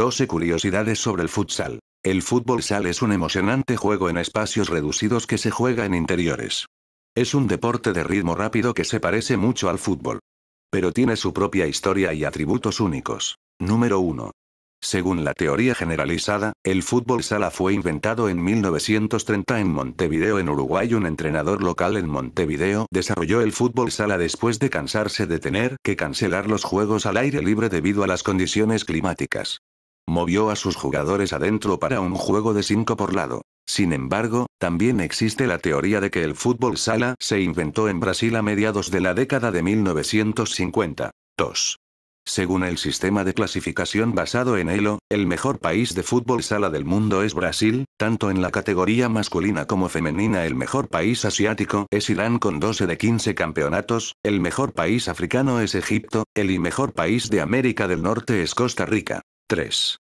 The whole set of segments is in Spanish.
12 curiosidades sobre el futsal. El fútbol sal es un emocionante juego en espacios reducidos que se juega en interiores. Es un deporte de ritmo rápido que se parece mucho al fútbol. Pero tiene su propia historia y atributos únicos. Número 1. Según la teoría generalizada, el fútbol sala fue inventado en 1930 en Montevideo, en Uruguay. Un entrenador local en Montevideo desarrolló el fútbol sala después de cansarse de tener que cancelar los juegos al aire libre debido a las condiciones climáticas movió a sus jugadores adentro para un juego de 5 por lado. Sin embargo, también existe la teoría de que el fútbol sala se inventó en Brasil a mediados de la década de 1950. Según el sistema de clasificación basado en ELO, el mejor país de fútbol sala del mundo es Brasil, tanto en la categoría masculina como femenina el mejor país asiático es Irán con 12 de 15 campeonatos, el mejor país africano es Egipto, el y mejor país de América del Norte es Costa Rica. 3.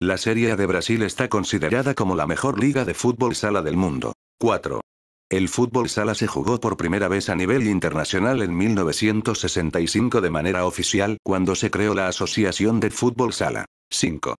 La Serie A de Brasil está considerada como la mejor liga de fútbol sala del mundo. 4. El fútbol sala se jugó por primera vez a nivel internacional en 1965 de manera oficial cuando se creó la Asociación de Fútbol Sala. 5.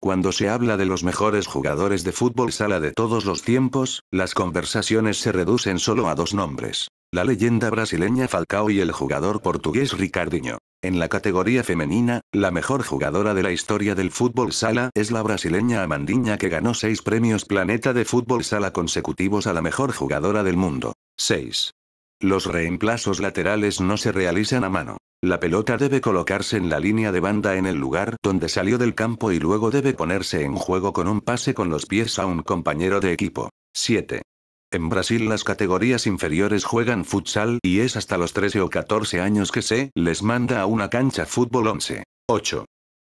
Cuando se habla de los mejores jugadores de fútbol sala de todos los tiempos, las conversaciones se reducen solo a dos nombres. La leyenda brasileña Falcao y el jugador portugués Ricardinho. En la categoría femenina, la mejor jugadora de la historia del fútbol sala es la brasileña Amandiña que ganó seis premios Planeta de Fútbol Sala consecutivos a la mejor jugadora del mundo. 6. Los reemplazos laterales no se realizan a mano. La pelota debe colocarse en la línea de banda en el lugar donde salió del campo y luego debe ponerse en juego con un pase con los pies a un compañero de equipo. 7. En Brasil las categorías inferiores juegan futsal y es hasta los 13 o 14 años que se les manda a una cancha fútbol 11. 8.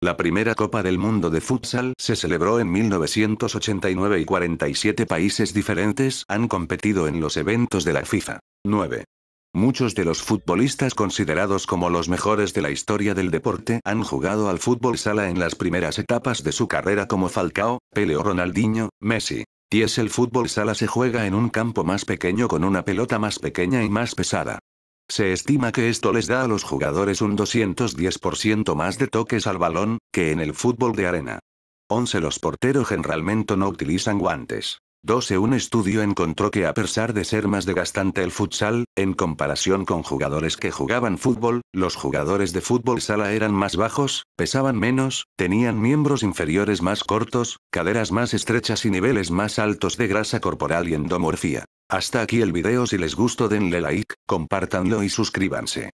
La primera Copa del Mundo de Futsal se celebró en 1989 y 47 países diferentes han competido en los eventos de la FIFA. 9. Muchos de los futbolistas considerados como los mejores de la historia del deporte han jugado al fútbol sala en las primeras etapas de su carrera como Falcao, Pele o Ronaldinho, Messi. 10. el fútbol sala se juega en un campo más pequeño con una pelota más pequeña y más pesada. Se estima que esto les da a los jugadores un 210% más de toques al balón, que en el fútbol de arena. 11. Los porteros generalmente no utilizan guantes. 12. Un estudio encontró que a pesar de ser más degastante el futsal, en comparación con jugadores que jugaban fútbol, los jugadores de fútbol sala eran más bajos, pesaban menos, tenían miembros inferiores más cortos, caderas más estrechas y niveles más altos de grasa corporal y endomorfía. Hasta aquí el video si les gustó denle like, compártanlo y suscríbanse.